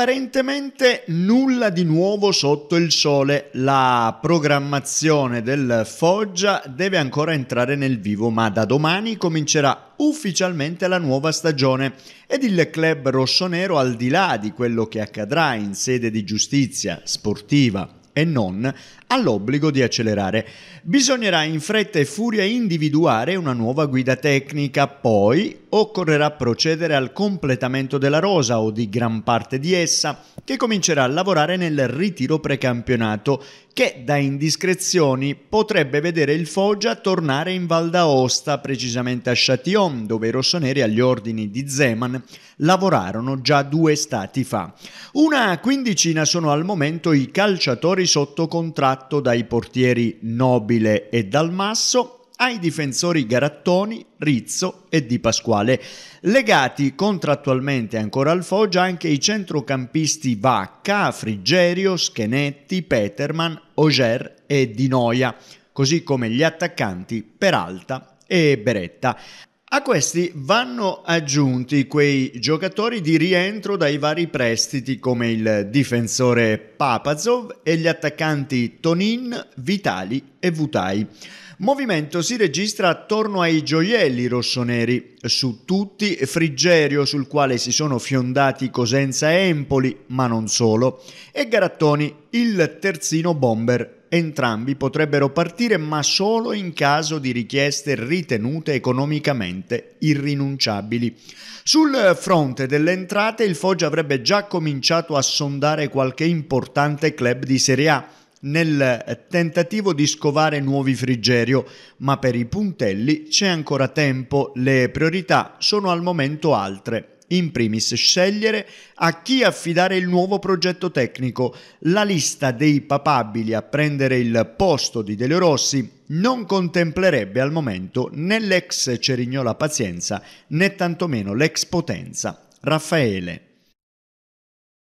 apparentemente nulla di nuovo sotto il sole. La programmazione del Foggia deve ancora entrare nel vivo, ma da domani comincerà ufficialmente la nuova stagione ed il club rossonero al di là di quello che accadrà in sede di giustizia sportiva e non all'obbligo di accelerare. Bisognerà in fretta e furia individuare una nuova guida tecnica, poi occorrerà procedere al completamento della rosa o di gran parte di essa, che comincerà a lavorare nel ritiro precampionato, che da indiscrezioni potrebbe vedere il Foggia tornare in Val d'Aosta, precisamente a Châtillon, dove i rossoneri agli ordini di Zeman lavorarono già due stati fa. Una quindicina sono al momento i calciatori sotto contratto dai portieri Nobile e Dalmasso ai difensori Garattoni, Rizzo e Di Pasquale. Legati contrattualmente ancora al Foggia anche i centrocampisti Vacca, Frigerio, Schenetti, Peterman, Oger e Di Noia, così come gli attaccanti Peralta e Beretta. A questi vanno aggiunti quei giocatori di rientro dai vari prestiti come il difensore Papazov e gli attaccanti Tonin, Vitali e Vutai. Movimento si registra attorno ai gioielli rossoneri, su tutti Frigerio sul quale si sono fiondati Cosenza e Empoli, ma non solo, e Garattoni, il terzino bomber Entrambi potrebbero partire ma solo in caso di richieste ritenute economicamente irrinunciabili. Sul fronte delle entrate il Foggia avrebbe già cominciato a sondare qualche importante club di Serie A nel tentativo di scovare nuovi frigerio, ma per i puntelli c'è ancora tempo, le priorità sono al momento altre. In primis scegliere a chi affidare il nuovo progetto tecnico. La lista dei papabili a prendere il posto di Delio Rossi non contemplerebbe al momento né l'ex Cerignola Pazienza né tantomeno l'ex Potenza Raffaele